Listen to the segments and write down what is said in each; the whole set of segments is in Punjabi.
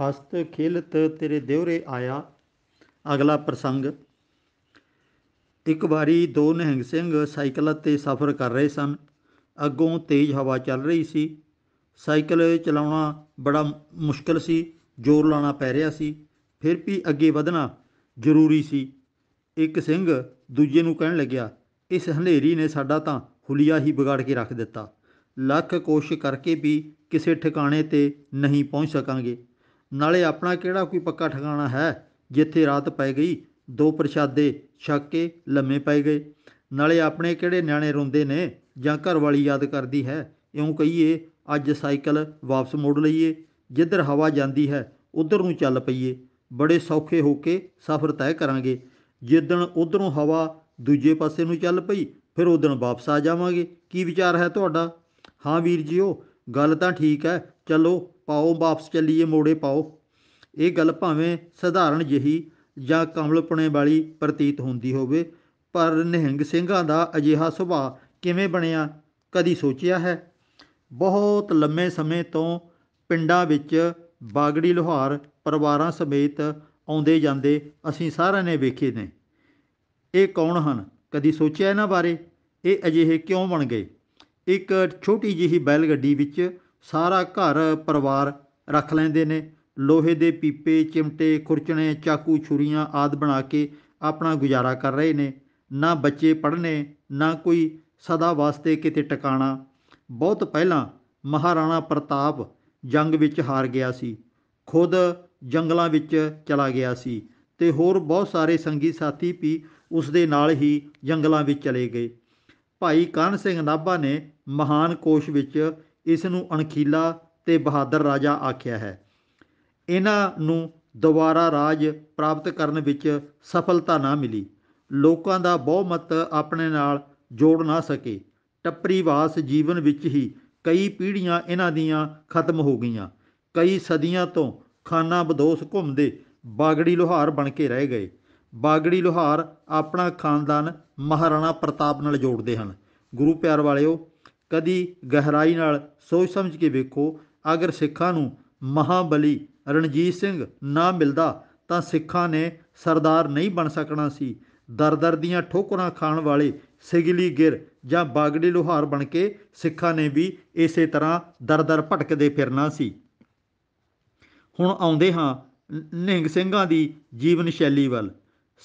ਹਸਤ ਖੇਲਤ ਤੇਰੇ ਦਿਉਰੇ ਆਇਆ ਅਗਲਾ ਪ੍ਰਸੰਗ ਇੱਕ ਵਾਰੀ ਦੋ ਨਿਹੰਗ ਸਿੰਘ ਸਾਈਕਲ ਤੇ ਸਫ਼ਰ ਕਰ ਰਹੇ ਸਨ ਅੱਗੋਂ ਤੇਜ਼ ਹਵਾ ਚੱਲ ਰਹੀ ਸੀ ਸਾਈਕਲ ਚਲਾਉਣਾ ਬੜਾ ਮੁਸ਼ਕਲ ਸੀ ਜ਼ੋਰ ਲਾਣਾ ਪੈ ਰਿਹਾ ਸੀ ਫਿਰ ਵੀ ਅੱਗੇ ਵਧਣਾ ਜ਼ਰੂਰੀ ਸੀ ਇੱਕ ਸਿੰਘ ਦੂਜੇ ਨੂੰ ਕਹਿਣ ਲੱਗਿਆ ਇਸ ਹਨੇਰੀ ਨੇ ਸਾਡਾ ਤਾਂ ਹੁਲੀਆ ਹੀ ਵਿਗਾੜ ਕੇ ਰੱਖ ਦਿੱਤਾ ਲੱਖ ਕੋਸ਼ਿਸ਼ ਕਰਕੇ ਵੀ ਕਿਸੇ ਠਿਕਾਣੇ ਤੇ ਨਹੀਂ ਪਹੁੰਚ ਸਕਾਂਗੇ ਨਾਲੇ ਆਪਣਾ ਕਿਹੜਾ ਕੋਈ ਪੱਕਾ ਠਿਕਾਣਾ ਹੈ ਜਿੱਥੇ ਰਾਤ ਪੈ ਗਈ ਦੋ ਪ੍ਰਸ਼ਾਦੇ ਛੱਕ ਕੇ ਲੰਮੇ ਪੈ ਗਏ ਨਾਲੇ ਆਪਣੇ ਕਿਹੜੇ ਨਿਆਣੇ ਰੋਂਦੇ ਨੇ ਜਾਂ ਘਰ ਵਾਲੀ ਯਾਦ ਕਰਦੀ ਹੈ ਇਉਂ ਕਹੀਏ ਅੱਜ ਸਾਈਕਲ ਵਾਪਸ ਮੋੜ ਲਈਏ ਜਿੱਧਰ ਹਵਾ ਜਾਂਦੀ ਹੈ ਉਧਰ ਨੂੰ ਚੱਲ ਪਈਏ ਬੜੇ ਸੌਖੇ ਹੋ ਕੇ ਸਫ਼ਰ ਤੈਅ ਕਰਾਂਗੇ ਜਿੱਦਣ ਉਧਰੋਂ ਹਵਾ ਦੂਜੇ ਪਾਸੇ ਨੂੰ ਚੱਲ ਪਈ ਫਿਰ ਦਿਨ ਵਾਪਸ ਆ ਜਾਵਾਂਗੇ ਕੀ ਵਿਚਾਰ ਹੈ ਤੁਹਾਡਾ ਹਾਂ ਵੀਰ ਜੀਓ ਗੱਲ ਤਾਂ ਠੀਕ ਹੈ ਚਲੋ ਪਾਓ ਵਾਪਸ ਚੱਲੀਏ ਮੋੜੇ ਪਾਓ ਇਹ ਗੱਲ ਭਾਵੇਂ ਸਧਾਰਨ ਜਹੀ ਜਾਂ ਕਮਲਪਣੇ ਵਾਲੀ ਪ੍ਰਤੀਤ ਹੁੰਦੀ ਹੋਵੇ ਪਰ ਨਿਹੰਗ ਸਿੰਘਾਂ ਦਾ ਅਜਿਹਾ ਸੁਭਾਅ ਕਿਵੇਂ ਬਣਿਆ ਕਦੀ ਸੋਚਿਆ ਹੈ ਬਹੁਤ ਲੰਮੇ ਸਮੇਂ ਤੋਂ ਪਿੰਡਾਂ ਵਿੱਚ ਬਾਗੜੀ ਲੋਹਾਰ ਪਰਿਵਾਰਾਂ ਸਮੇਤ ਆਉਂਦੇ ਜਾਂਦੇ ਅਸੀਂ ਸਾਰਿਆਂ ਨੇ ਵੇਖੇ ਨੇ ਇਹ ਕੌਣ ਹਨ ਕਦੀ ਸੋਚਿਆ ਇਹਨਾਂ ਬਾਰੇ ਇਹ ਅਜਿਹੇ ਕਿਉਂ ਬਣ ਗਏ ਇੱਕ ਛੋਟੀ ਜਿਹੀ ਬੈਲ ਗੱਡੀ ਵਿੱਚ ਸਾਰਾ ਘਰ ਪਰਿਵਾਰ ਰੱਖ ਲੈਂਦੇ ਨੇ ਲੋਹੇ ਦੇ ਪੀਪੇ ਚਿਮਟੇ ਖੁਰਚਣੇ ਚਾਕੂ ਛੁਰੀਆਂ ਆਦ ਬਣਾ ਕੇ ਆਪਣਾ ਗੁਜ਼ਾਰਾ ਕਰ ਰਹੇ ਨੇ ਨਾ ਬੱਚੇ ਪੜ੍ਹਨੇ ਨਾ ਕੋਈ ਸਦਾ ਵਾਸਤੇ ਕਿਤੇ ਟਿਕਾਣਾ ਬਹੁਤ ਪਹਿਲਾਂ ਮਹਾਰਾਣਾ ਪ੍ਰਤਾਪ ਜੰਗ ਵਿੱਚ ਹਾਰ ਗਿਆ ਸੀ ਖੁਦ ਜੰਗਲਾਂ ਵਿੱਚ ਚਲਾ ਗਿਆ ਸੀ ਤੇ ਹੋਰ ਬਹੁਤ ਸਾਰੇ ਸੰਗੀ ਸਾਥੀ ਵੀ ਉਸ ਦੇ ਨਾਲ ਹੀ ਜੰਗਲਾਂ ਵਿੱਚ ਚਲੇ ਗਏ ਭਾਈ ਕਾਨ ਸਿੰਘ ਨਾਭਾ ਨੇ ਮਹਾਨ ਕੋਸ਼ ਵਿੱਚ ਇਸ ਨੂੰ ਅਣਖੀਲਾ ਤੇ ਬਹਾਦਰ ਰਾਜਾ ਆਖਿਆ ਹੈ ਇਹਨਾਂ ਨੂੰ ਦੁਬਾਰਾ ਰਾਜ ਪ੍ਰਾਪਤ ਕਰਨ ਵਿੱਚ ਸਫਲਤਾ ਨਾ ਮਿਲੀ ਲੋਕਾਂ ਦਾ ਬਹੁਮਤ ਆਪਣੇ ਨਾਲ ਜੋੜ ਨਾ ਸਕੇ ਟੱਪਰੀਵਾਸ ਜੀਵਨ ਵਿੱਚ ਹੀ ਕਈ ਪੀੜ੍ਹੀਆਂ ਇਹਨਾਂ ਦੀਆਂ ਖਤਮ ਹੋ ਗਈਆਂ ਕਈ ਸਦੀਆਂ ਤੋਂ ਖਾਨਾ ਬਦੋਸ ਘੁੰਮਦੇ ਬਾਗੜੀ ਲੋਹਾਰ ਬਣ ਕੇ ਰਹਿ ਗਏ ਬਾਗੜੀ ਲੋਹਾਰ ਆਪਣਾ ਖਾਨਦਾਨ ਮਹਾਰਾਣਾ ਪ੍ਰਤਾਪ ਨਾਲ ਜੋੜਦੇ ਹਨ ਗੁਰੂ ਪਿਆਰ ਵਾਲਿਓ ਕਦੀ ਗਹਿਰਾਈ ਨਾਲ ਸੋਚ ਸਮਝ ਕੇ ਵੇਖੋ ਅਗਰ ਸਿੱਖਾਂ ਨੂੰ ਮਹਾਬਲੀ ਰਣਜੀਤ ਸਿੰਘ ਨਾ ਮਿਲਦਾ ਤਾਂ ਸਿੱਖਾਂ ਨੇ ਸਰਦਾਰ ਨਹੀਂ ਬਣ ਸਕਣਾ ਸੀ ਦਰਦਰ ਦੀਆਂ ਠੋਕਰਾਂ ਖਾਣ ਵਾਲੇ ਸਿਗਲੀ ਗਿਰ ਜਾਂ ਬਾਗੜੀ ਲੋਹਾਰ ਬਣ ਕੇ ਸਿੱਖਾਂ ਨੇ ਵੀ ਇਸੇ ਤਰ੍ਹਾਂ ਦਰਦਰ ਭਟਕਦੇ ਫਿਰਨਾ ਸੀ ਹੁਣ ਆਉਂਦੇ ਹਾਂ ਨਿਹੰਗ ਸਿੰਘਾਂ ਦੀ ਜੀਵਨ ਸ਼ੈਲੀ ਵੱਲ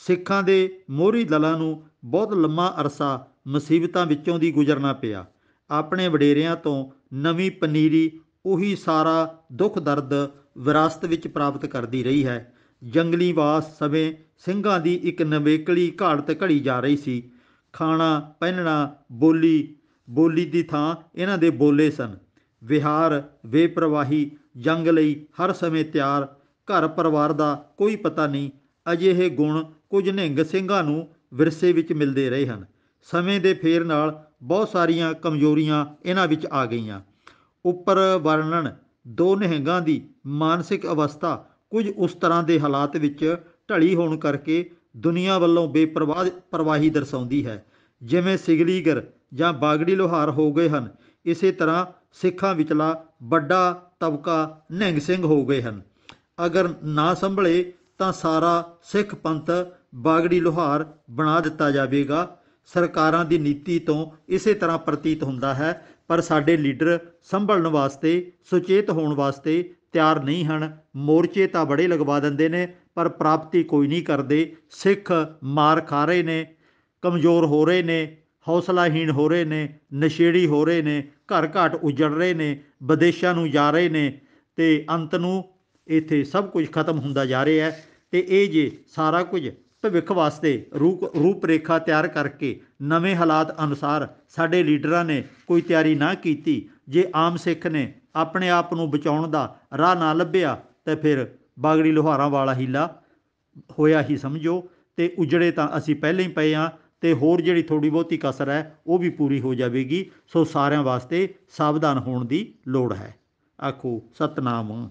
ਸਿੱਖਾਂ ਦੇ ਮੋਹਰੀ ਦਲਾਂ ਨੂੰ ਬਹੁਤ ਲੰਮਾ ਅਰਸਾ ਮੁਸੀਬਤਾਂ ਵਿੱਚੋਂ ਦੀ ਗੁਜ਼ਰਨਾ ਪਿਆ ਆਪਣੇ ਵਡੇਰਿਆਂ ਤੋਂ ਨਵੀਂ ਪਨੀਰੀ ਉਹੀ ਸਾਰਾ ਦੁੱਖ ਦਰਦ ਵਿਰਾਸਤ ਵਿੱਚ ਪ੍ਰਾਪਤ ਕਰਦੀ ਰਹੀ ਹੈ ਜੰਗਲੀ ਵਾਸ ਸਵੇਂ ਸਿੰਘਾਂ ਦੀ ਇੱਕ ਨਵੇਕਲੀ ਘਾੜਤ ਘੜੀ ਜਾ ਰਹੀ ਸੀ ਖਾਣਾ ਪਹਿਨਣਾ ਬੋਲੀ ਬੋਲੀ ਦੀ ਥਾਂ ਇਹਨਾਂ ਦੇ ਬੋਲੇ ਸਨ ਵਿਹਾਰ ਵੇਪਰਵਾਹੀ ਜੰਗ ਲਈ ਹਰ ਸਮੇਂ ਤਿਆਰ ਘਰ ਪਰਿਵਾਰ ਦਾ ਕੋਈ ਪਤਾ ਨਹੀਂ ਅਜਿਹੇ ਗੁਣ ਕੁਝ ਨਿੰਗ ਸਿੰਘਾਂ ਨੂੰ ਵਿਰਸੇ ਵਿੱਚ ਮਿਲਦੇ ਰਹੇ ਹਨ ਸਮੇਂ ਦੇ ਫੇਰ ਨਾਲ ਬਹੁਤ ਸਾਰੀਆਂ ਕਮਜ਼ੋਰੀਆਂ ਇਹਨਾਂ ਵਿੱਚ ਆ ਗਈਆਂ ਉੱਪਰ ਵਰਣਨ ਦੋ ਨਿਹੰਗਾਂ ਦੀ ਮਾਨਸਿਕ ਅਵਸਥਾ ਕੁਝ ਉਸ ਤਰ੍ਹਾਂ ਦੇ ਹਾਲਾਤ ਵਿੱਚ ਢਲੀ ਹੋਣ ਕਰਕੇ ਦੁਨੀਆ ਵੱਲੋਂ ਬੇਪਰਵਾਹ ਪਰਵਾਹੀ ਦਰਸਾਉਂਦੀ ਹੈ ਜਿਵੇਂ ਸਿਗਲੀਗਰ ਜਾਂ ਬਾਗੜੀ ਲੋਹਾਰ ਹੋ ਗਏ ਹਨ ਇਸੇ ਤਰ੍ਹਾਂ ਸਿੱਖਾਂ ਵਿਚਲਾ ਵੱਡਾ ਤਬਕਾ ਨਿਹੰਗ ਸਿੰਘ ਹੋ ਗਏ ਹਨ ਅਗਰ ਨਾ ਸੰਭਲੇ ਤਾਂ ਸਾਰਾ ਸਿੱਖ ਪੰਥ ਬਾਗੜੀ ਲੋਹਾਰ ਬਣਾ ਦਿੱਤਾ ਜਾਵੇਗਾ ਸਰਕਾਰਾਂ ਦੀ ਨੀਤੀ ਤੋਂ ਇਸੇ ਤਰ੍ਹਾਂ ਪ੍ਰਤੀਤ ਹੁੰਦਾ ਹੈ ਪਰ ਸਾਡੇ ਲੀਡਰ ਸੰਭਲਣ ਵਾਸਤੇ ਸੁਚੇਤ ਹੋਣ ਵਾਸਤੇ ਤਿਆਰ ਨਹੀਂ ਹਨ ਮੋਰਚੇ ਤਾਂ ਬੜੇ ਲਗਵਾ ਦਿੰਦੇ ਨੇ ਪਰ ਪ੍ਰਾਪਤੀ ਕੋਈ ਨਹੀਂ ਕਰਦੇ ਸਿੱਖ ਮਾਰ ਖਾ ਰਹੇ ਨੇ ਕਮਜ਼ੋਰ ਹੋ ਰਹੇ ਨੇ ਹੌਸਲਾਹੀਣ ਹੋ ਰਹੇ ਨੇ ਨਸ਼ੇੜੀ ਹੋ ਰਹੇ ਨੇ ਘਰ ਘਾਟ ਉਜੜ ਰਹੇ ਨੇ ਵਿਦੇਸ਼ਾਂ ਨੂੰ ਜਾ ਰਹੇ ਨੇ ਤੇ ਅੰਤ ਨੂੰ ਇੱਥੇ ਸਭ ਕੁਝ ਖਤਮ ਹੁੰਦਾ ਜਾ ਰਿਹਾ ਹੈ ਤੇ ਇਹ ਜੇ ਸਾਰਾ ਕੁਝ ਭਵਿੱਖ ਵਾਸਤੇ ਰੂਪ ਰੂਪ ਰੇਖਾ ਤਿਆਰ ਕਰਕੇ ਨਵੇਂ ਹਾਲਾਤ ਅਨੁਸਾਰ ਸਾਡੇ ਲੀਡਰਾਂ ਨੇ ਕੋਈ ਤਿਆਰੀ ਨਾ ਕੀਤੀ ਜੇ ਆਮ ਸਿੱਖ ਨੇ ਆਪਣੇ ਆਪ ਨੂੰ ਬਚਾਉਣ ਦਾ ਰਾਹ ਨਾ ਲੱਭਿਆ ਤੇ ਫਿਰ ਬਾਗੜੀ ਲੋਹਾਰਾਂ ਵਾਲਾ ਹੀਲਾ ਹੋਇਆ ਹੀ ਸਮਝੋ ਤੇ ਉਜੜੇ ਤਾਂ ਅਸੀਂ ਪਹਿਲਾਂ ਹੀ ਪਏ ਆ ਤੇ ਹੋਰ ਜਿਹੜੀ ਥੋੜੀ ਬਹੁਤੀ ਕਸਰ ਹੈ ਉਹ ਵੀ ਪੂਰੀ ਹੋ ਜਾਵੇਗੀ ਸੋ ਸਾਰਿਆਂ ਵਾਸਤੇ ਸਾਵਧਾਨ ਹੋਣ ਦੀ ਲੋੜ ਹੈ ਆਖੋ ਸਤਨਾਮ